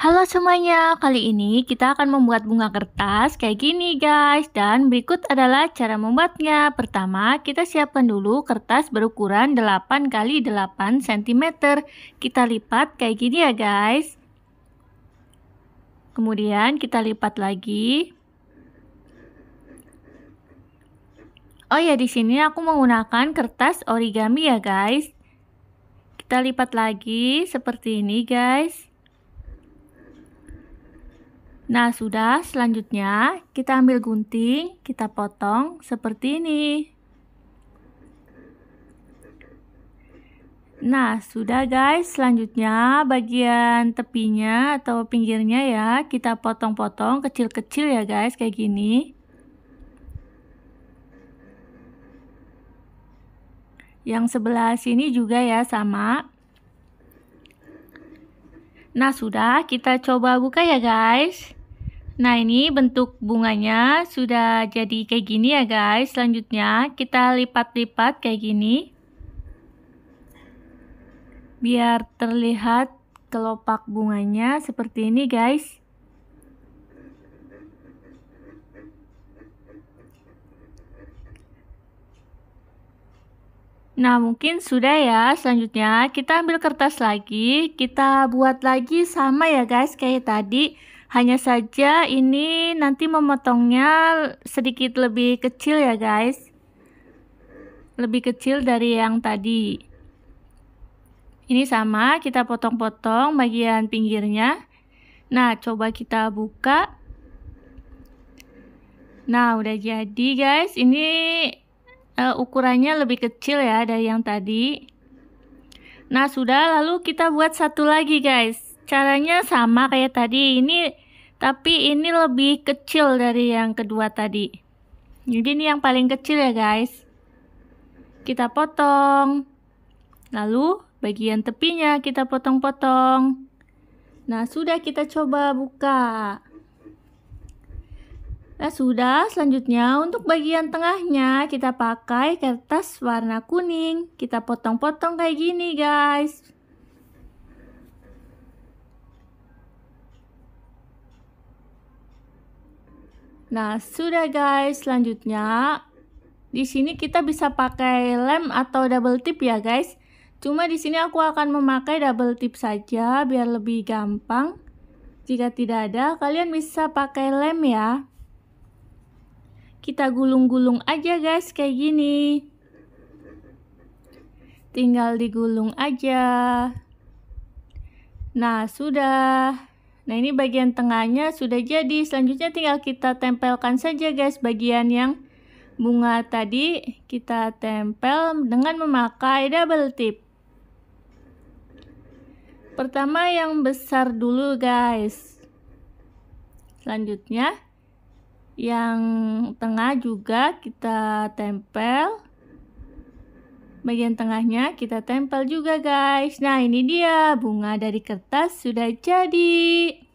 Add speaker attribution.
Speaker 1: Halo semuanya, kali ini kita akan membuat bunga kertas kayak gini guys Dan berikut adalah cara membuatnya Pertama, kita siapkan dulu kertas berukuran 8x8 cm Kita lipat kayak gini ya guys Kemudian kita lipat lagi Oh ya, di sini aku menggunakan kertas origami ya guys Kita lipat lagi seperti ini guys Nah, sudah selanjutnya kita ambil gunting, kita potong seperti ini. Nah, sudah guys, selanjutnya bagian tepinya atau pinggirnya ya, kita potong-potong kecil-kecil ya guys, kayak gini. Yang sebelah sini juga ya, sama. Nah, sudah kita coba buka ya guys. Nah ini bentuk bunganya sudah jadi kayak gini ya guys Selanjutnya kita lipat-lipat kayak gini Biar terlihat kelopak bunganya seperti ini guys Nah, mungkin sudah ya. Selanjutnya, kita ambil kertas lagi, kita buat lagi sama ya, guys, kayak tadi. Hanya saja ini nanti memotongnya sedikit lebih kecil ya guys. Lebih kecil dari yang tadi. Ini sama, kita potong-potong bagian pinggirnya. Nah, coba kita buka. Nah, udah jadi guys. Ini uh, ukurannya lebih kecil ya dari yang tadi. Nah, sudah lalu kita buat satu lagi guys caranya sama kayak tadi ini tapi ini lebih kecil dari yang kedua tadi jadi ini yang paling kecil ya guys kita potong lalu bagian tepinya kita potong-potong nah sudah kita coba buka nah sudah selanjutnya untuk bagian tengahnya kita pakai kertas warna kuning kita potong-potong kayak gini guys Nah, sudah guys, selanjutnya di sini kita bisa pakai lem atau double tip ya guys. Cuma di sini aku akan memakai double tip saja biar lebih gampang. Jika tidak ada, kalian bisa pakai lem ya. Kita gulung-gulung aja guys kayak gini. Tinggal digulung aja. Nah, sudah. Nah ini bagian tengahnya sudah jadi. Selanjutnya tinggal kita tempelkan saja guys bagian yang bunga tadi. Kita tempel dengan memakai double tip. Pertama yang besar dulu guys. Selanjutnya yang tengah juga kita tempel. Bagian tengahnya kita tempel juga guys. Nah ini dia bunga dari kertas sudah jadi.